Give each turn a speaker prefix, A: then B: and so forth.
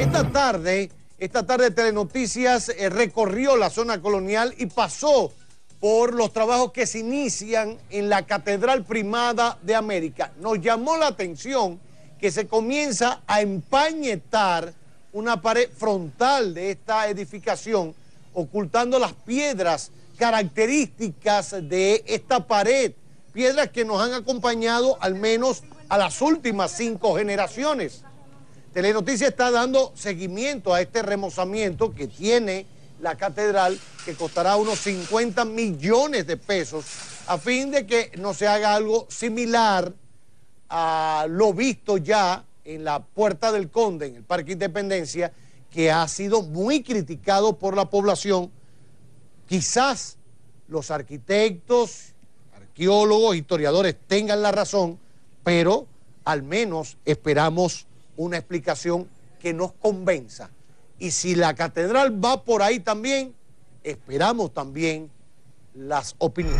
A: Esta tarde, esta tarde Telenoticias eh, recorrió la zona colonial y pasó por los trabajos que se inician en la Catedral Primada de América. Nos llamó la atención que se comienza a empañetar una pared frontal de esta edificación, ocultando las piedras características de esta pared piedras que nos han acompañado al menos a las últimas cinco generaciones. Telenoticia está dando seguimiento a este remozamiento que tiene la catedral, que costará unos 50 millones de pesos, a fin de que no se haga algo similar a lo visto ya en la Puerta del Conde, en el Parque Independencia, que ha sido muy criticado por la población. Quizás los arquitectos arqueólogos, historiadores tengan la razón, pero al menos esperamos una explicación que nos convenza. Y si la catedral va por ahí también, esperamos también las opiniones.